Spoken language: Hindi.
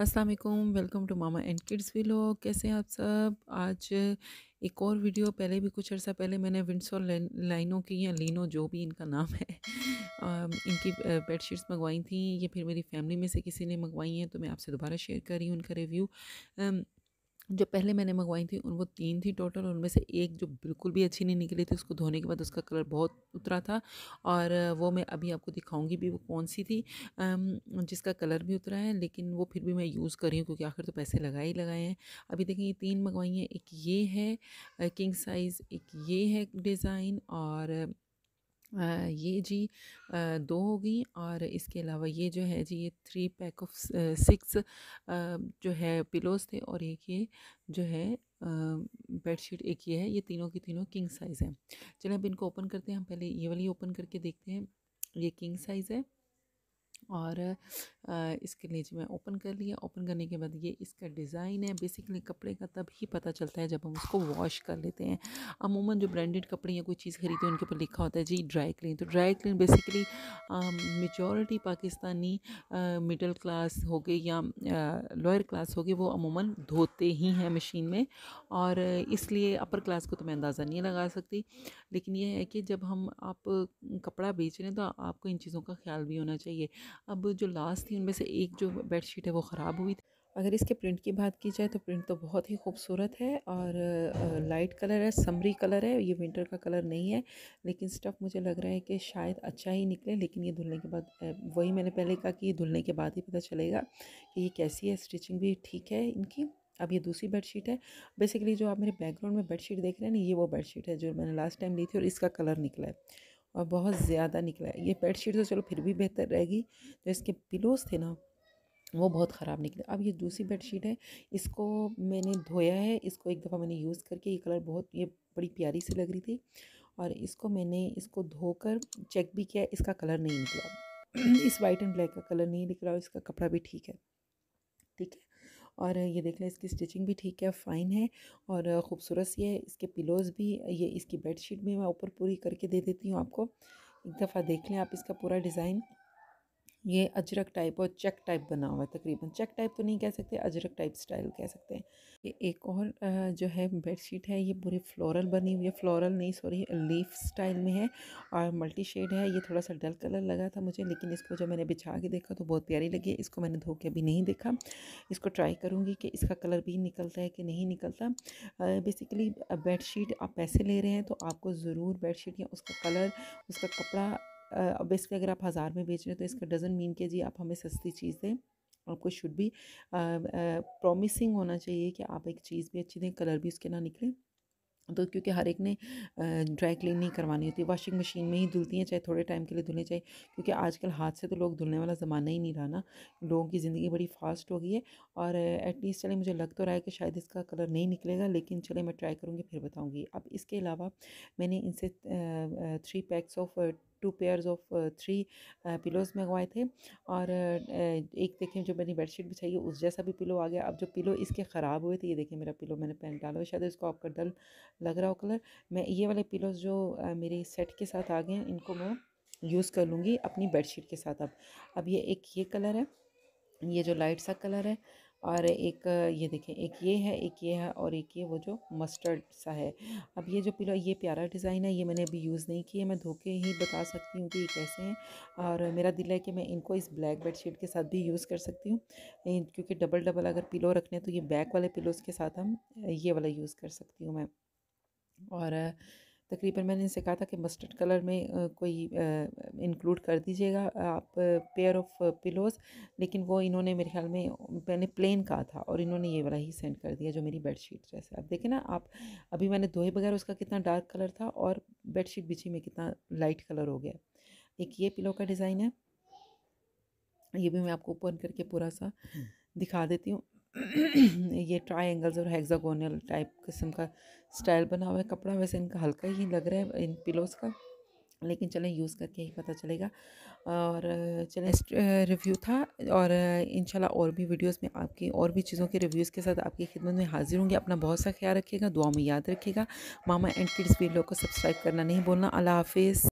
अस्सलाम वालेकुम welcome to Mama and Kids vlog कैसे हैं आप सब आज एक और वीडियो पहले भी कुछ अर्सा पहले मैंने विंडसोर लाइनों की या लिनो जो भी इनका नाम है इनकी बेड शीट्स मंगवाई थी ये फिर मेरी फैमिली में से किसी ने मंगवाई हैं तो मैं आपसे दोबारा शेयर कर रही हूँ उनका रिव्यू जो पहले मैंने मंगवाई थी उन वो तीन थी टोटल उनमें से एक जो बिल्कुल भी अच्छी नहीं निकली थी उसको धोने के बाद उसका कलर बहुत उतरा था और वो मैं अभी आपको दिखाऊंगी भी वो कौन सी थी जिसका कलर भी उतरा है लेकिन वो फिर भी मैं यूज़ कर रही हूँ क्योंकि आखिर तो पैसे लगाए ही लगाए हैं अभी देखें ये तीन मंगवाई हैं एक ये है किंग साइज़ एक ये है डिज़ाइन और ये जी दो हो गई और इसके अलावा ये जो है जी ये थ्री पैक ऑफ सिक्स जो है पिलोज थे और एक ये जो है बेडशीट एक ये है ये तीनों की तीनों किंग साइज़ हैं चलिए अब इनको ओपन करते हैं हम पहले ये वाली ओपन करके देखते हैं ये किंग साइज़ है और इसके नीचे मैं ओपन कर लिया ओपन करने के बाद ये इसका डिज़ाइन है बेसिकली कपड़े का तब ही पता चलता है जब हम उसको वॉश कर लेते हैं अमूमन जो ब्रांडेड कपड़े या कोई चीज़ खरीदते हैं उनके ऊपर लिखा होता है जी ड्राई क्लीन तो dry clean basically majority Pakistani middle class हो गए या लोअर क्लास हो गए वो अमूमन धोते ही हैं मशीन में और इसलिए अपर क्लास को तो मैं अंदाज़ा नहीं लगा सकती लेकिन यह है कि जब हम आप कपड़ा बेच रहे हैं तो आपको इन चीज़ों का ख्याल भी होना चाहिए अब जो लास्ट थी उनमें से एक जो बेडशीट है वो ख़राब हुई थी अगर इसके प्रिंट की बात की जाए तो प्रिंट तो बहुत ही खूबसूरत है और लाइट कलर है समरी कलर है ये विंटर का कलर नहीं है लेकिन स्टफ़ मुझे लग रहा है कि शायद अच्छा ही निकले लेकिन ये धुलने के बाद वही मैंने पहले कहा कि ये धुलने के बाद ही पता चलेगा कि ये कैसी है स्टिचिंग भी ठीक है इनकी अब ये दूसरी बेडशीट है बेसिकली जो आप मेरे बैकग्राउंड में बेडशीट देख रहे हैं ना ये वो बेडशीट है जो मैंने लास्ट टाइम ली थी और इसका कलर निकला है और बहुत ज़्यादा निकला है ये बेड शीट तो चलो फिर भी बेहतर रहेगी जो इसके पिलोज थे ना वो बहुत ख़राब निकले अब ये दूसरी बेड शीट है इसको मैंने धोया है इसको एक दफ़ा मैंने यूज़ करके ये कलर बहुत ये बड़ी प्यारी सी लग रही थी और इसको मैंने इसको धोकर चेक भी किया इसका कलर नहीं निकला इस वाइट एंड ब्लैक का कलर नहीं निकला और इसका कपड़ा भी ठीक है ठीक है और ये देख लें इसकी स्टिचिंग भी ठीक है फ़ाइन है और ख़ूबसूरत सी है इसके पिलोज़ भी ये इसकी बेडशीट भी मैं ऊपर पूरी करके दे देती हूँ आपको एक दफ़ा देख लें आप इसका पूरा डिज़ाइन ये अजरक टाइप और चेक टाइप बना हुआ है तकरीबन चेक टाइप तो नहीं कह सकते अजरक टाइप स्टाइल कह सकते हैं ये एक और जो है बेडशीट है ये पूरी फ्लोरल बनी हुई है फ्लोरल नहीं सॉरी लीफ स्टाइल में है और मल्टी शेड है ये थोड़ा सा डल कलर लगा था मुझे लेकिन इसको जब मैंने बिछा के देखा तो बहुत प्यारी लगी इसको मैंने धो के अभी नहीं देखा इसको ट्राई करूँगी कि इसका कलर भी निकलता है कि नहीं निकलता बेसिकली बेड आप पैसे ले रहे हैं तो आपको ज़रूर बेडशीट या उसका कलर उसका कपड़ा अब इसके अगर आप हज़ार में बेच रहे हैं तो इसका डजन मीन के जी आप हमें सस्ती चीज़ दें आपको शुड भी प्रॉमिसिंग होना चाहिए कि आप एक चीज़ भी अच्छी दें कलर भी उसके ना निकले तो क्योंकि हर एक ने ड्राई क्लीन नहीं करवानी होती वॉशिंग मशीन में ही धुलती हैं चाहे थोड़े टाइम के लिए धुलने चाहिए क्योंकि आजकल हाथ से तो लोग धुलने वाला ज़माना ही नहीं रहा ना लोगों की ज़िंदगी बड़ी फास्ट हो गई है और एटलीस्ट चले मुझे लग तो रहा है कि शायद इसका कलर नहीं निकलेगा लेकिन चले मैं ट्राई करूँगी फिर बताऊँगी अब इसके अलावा मैंने इनसे three packs of two pairs of three pillows मंगवाए थे और एक देखें जो मैंने बेडशीट बिछाई है उस जैसा भी पिलो आ गया अब जो पिलो इसके ख़राब हुए थे ये देखें मेरा पिलो मैंने पहन डाला शायद इसको आपका डल लग रहा हो कलर मैं ये वाले पिलोज़ जो मेरे सेट के साथ आ गए हैं इनको मैं यूज़ कर लूँगी अपनी बेडशीट के साथ अब अब ये एक ये कलर है ये जो लाइट सा कलर है और एक ये देखें एक ये है एक ये है और एक ये वो जो मस्टर्ड सा है अब ये जो पिलो ये प्यारा डिज़ाइन है ये मैंने अभी यूज़ नहीं किया मैं धोके ही बता सकती हूँ कि ये कैसे हैं और मेरा दिल है कि मैं इनको इस ब्लैक बेडशीट के साथ भी यूज़ कर सकती हूँ क्योंकि डबल डबल अगर पिलो रखने तो ये बैक वाले पिलोज़ के साथ हम ये वाला यूज़ कर सकती हूँ मैं और तकरीबन मैंने इनसे कहा था कि मस्टर्ड कलर में कोई इंक्लूड कर दीजिएगा आप पेयर ऑफ पिलोज़ लेकिन वो इन्होंने मेरे ख्याल में मैंने प्लेन कहा था और इन्होंने ये वाला ही सेंड कर दिया जो मेरी बेडशीट ड्रेस है आप देखें ना आप अभी मैंने धोए बगैर उसका कितना डार्क कलर था और बेडशीट बिछी में कितना लाइट कलर हो गया एक ये पिलो का डिज़ाइन है ये भी मैं आपको ओपन करके पूरा सा दिखा देती हूँ ये ट्रायंगल्स और हेक्सागोनल टाइप किस्म का स्टाइल बना हुआ है कपड़ा वैसे इनका हल्का ही लग रहा है इन पिलोज़ का लेकिन चलें यूज़ करके ही पता चलेगा और चलें रिव्यू था और इंशाल्लाह और भी वीडियोस में आपकी और भी चीज़ों के रिव्यूज़ के साथ आपकी खिदमत में हाजिर होंगी अपना बहुत सा ख्याल रखिएगा दुआ में याद रखिएगा मामा एंड किड्स वीडियो को सब्सक्राइब करना नहीं बोलना अल्लाह हाफिज़